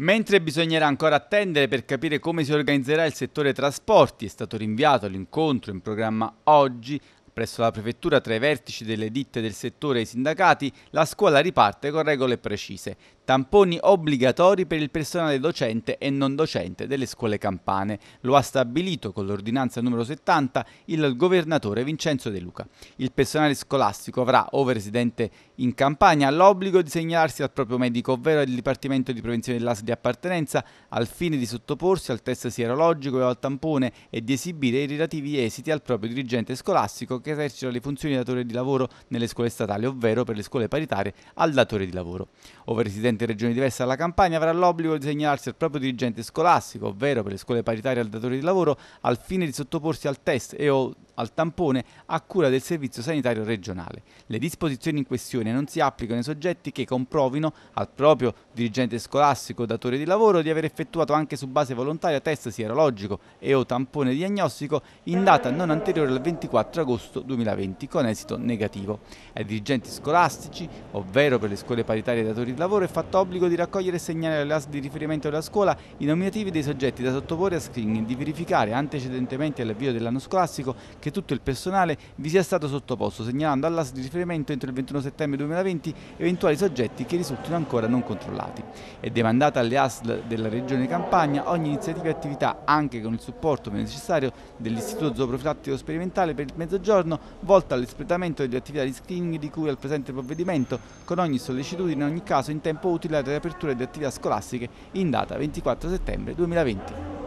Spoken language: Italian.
Mentre bisognerà ancora attendere per capire come si organizzerà il settore trasporti, è stato rinviato l'incontro in programma oggi Presso la prefettura, tra i vertici delle ditte del settore e i sindacati, la scuola riparte con regole precise. Tamponi obbligatori per il personale docente e non docente delle scuole campane. Lo ha stabilito con l'ordinanza numero 70 il governatore Vincenzo De Luca. Il personale scolastico avrà, ove residente in campagna, l'obbligo di segnalarsi al proprio medico, ovvero al Dipartimento di Prevenzione dell'AS di appartenenza, al fine di sottoporsi al test sierologico e al tampone e di esibire i relativi esiti al proprio dirigente scolastico pubblico che esercita le funzioni di datore di lavoro nelle scuole statali, ovvero per le scuole paritarie al datore di lavoro. Ove residente in regioni diverse dalla campagna avrà l'obbligo di segnalarsi al proprio dirigente scolastico, ovvero per le scuole paritarie al datore di lavoro, al fine di sottoporsi al test e o al tampone a cura del Servizio Sanitario Regionale. Le disposizioni in questione non si applicano ai soggetti che comprovino al proprio dirigente scolastico o datore di lavoro di aver effettuato anche su base volontaria test sierologico e o tampone diagnostico in data non anteriore al 24 agosto 2020 con esito negativo. Ai dirigenti scolastici, ovvero per le scuole paritarie e datori di lavoro, è fatto obbligo di raccogliere e segnalare all'AS di riferimento della scuola i nominativi dei soggetti da sottoporre a screening e di verificare antecedentemente all'avvio dell'anno scolastico che tutto il personale vi sia stato sottoposto, segnalando all'AS di riferimento entro il 21 settembre 2020 eventuali soggetti che risultino ancora non controllati. È demandata alle ASL della Regione Campania ogni iniziativa e attività, anche con il supporto necessario dell'Istituto Zooprofilattico Sperimentale per il Mezzogiorno, volta all'espletamento delle attività di screening di cui al presente provvedimento, con ogni sollecitudine in ogni caso in tempo utile alla riapertura delle attività scolastiche in data 24 settembre 2020.